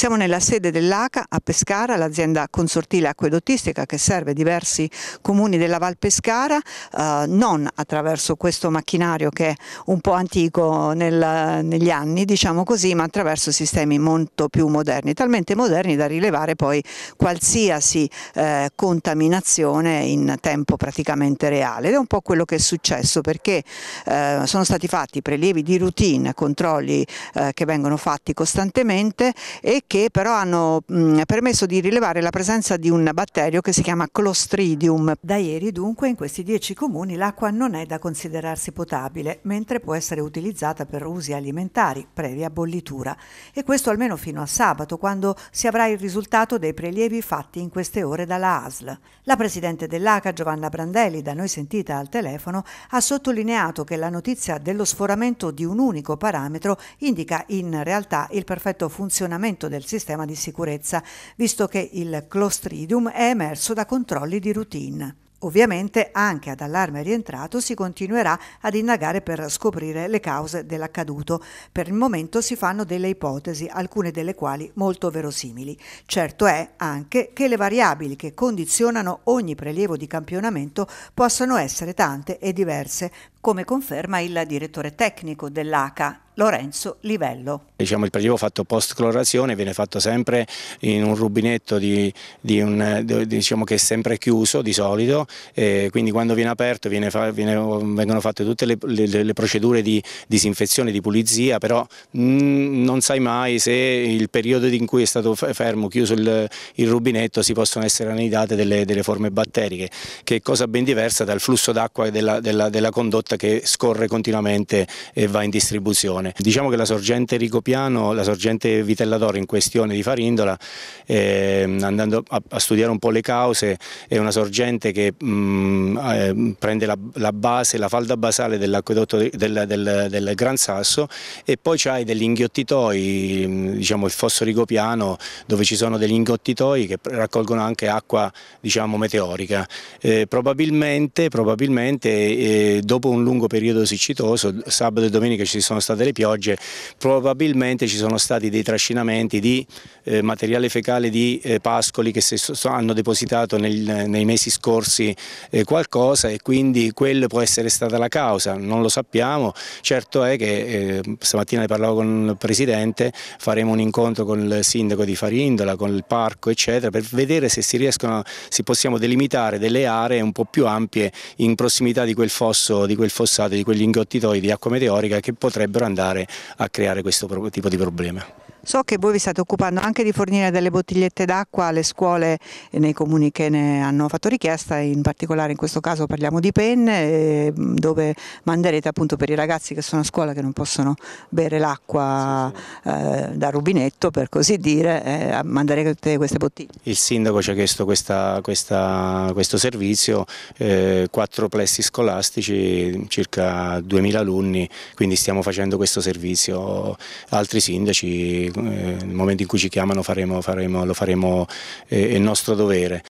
Siamo nella sede dell'ACA a Pescara, l'azienda consortile acquedottistica che serve diversi comuni della Val Pescara, eh, non attraverso questo macchinario che è un po' antico nel, negli anni, diciamo così, ma attraverso sistemi molto più moderni, talmente moderni da rilevare poi qualsiasi eh, contaminazione in tempo praticamente reale. Ed è un po' quello che è successo perché eh, sono stati fatti prelievi di routine, controlli eh, che vengono fatti costantemente e che però hanno mh, permesso di rilevare la presenza di un batterio che si chiama Clostridium. Da ieri dunque in questi dieci comuni l'acqua non è da considerarsi potabile, mentre può essere utilizzata per usi alimentari, previa bollitura. E questo almeno fino a sabato, quando si avrà il risultato dei prelievi fatti in queste ore dalla ASL. La presidente dell'ACA, Giovanna Brandelli, da noi sentita al telefono, ha sottolineato che la notizia dello sforamento di un unico parametro indica in realtà il perfetto funzionamento del del sistema di sicurezza, visto che il Clostridium è emerso da controlli di routine. Ovviamente anche ad allarme rientrato si continuerà ad indagare per scoprire le cause dell'accaduto. Per il momento si fanno delle ipotesi, alcune delle quali molto verosimili. Certo è anche che le variabili che condizionano ogni prelievo di campionamento possono essere tante e diverse, come conferma il direttore tecnico dell'ACA, Lorenzo Livello. Diciamo, il prelievo fatto post clorazione viene fatto sempre in un rubinetto di, di un, diciamo che è sempre chiuso di solito, eh, quindi quando viene aperto viene fa, viene, vengono fatte tutte le, le, le, procedure di disinfezione, di pulizia, però mh, mm, non sai mai se il periodo in cui è stato fermo, chiuso il, il rubinetto, si possono essere anidate delle, delle, forme batteriche, che è cosa ben diversa dal flusso d'acqua della, della, della condotta che scorre continuamente e va in distribuzione regione. Diciamo che la sorgente Rigopiano, la sorgente Vitella in questione di Farindola, eh, andando a, a, studiare un po' le cause, è una sorgente che mh, mm, eh, prende la, la, base, la falda basale dell'acquedotto del, del, del, Gran Sasso e poi c'hai degli inghiottitoi, mm, diciamo il fosso rigopiano dove ci sono degli inghiottitoi che raccolgono anche acqua diciamo, meteorica. Eh, probabilmente, probabilmente eh, dopo un lungo periodo siccitoso, sabato e domenica ci sono state le piante piogge, probabilmente ci sono stati dei trascinamenti di eh, materiale fecale di eh, pascoli che se, hanno depositato nel, nei mesi scorsi eh, qualcosa e quindi quello può essere stata la causa, non lo sappiamo, certo è che eh, stamattina ne parlavo con il Presidente, faremo un incontro con il Sindaco di Farindola, con il Parco eccetera, per vedere se si riescono, se possiamo delimitare delle aree un po' più ampie in prossimità di quel fosso, di quel fossato, di quegli ingottitoi di acqua meteorica che potrebbero andare andare a creare questo tipo di problema. So che voi vi state occupando anche di fornire delle bottigliette d'acqua alle scuole e nei comuni che ne hanno fatto richiesta, in particolare in questo caso parliamo di penne, dove manderete appunto per i ragazzi che sono a scuola che non possono bere l'acqua sì, sì. eh, da rubinetto, per così dire, eh, manderete queste bottiglie. Il sindaco ci ha chiesto questa, questa, questo servizio, eh, quattro plessi scolastici, circa 2000 alunni, quindi stiamo facendo questo servizio. Altri sindaci eh, nel momento in cui ci chiamano faremo, faremo, lo faremo è eh, il nostro dovere.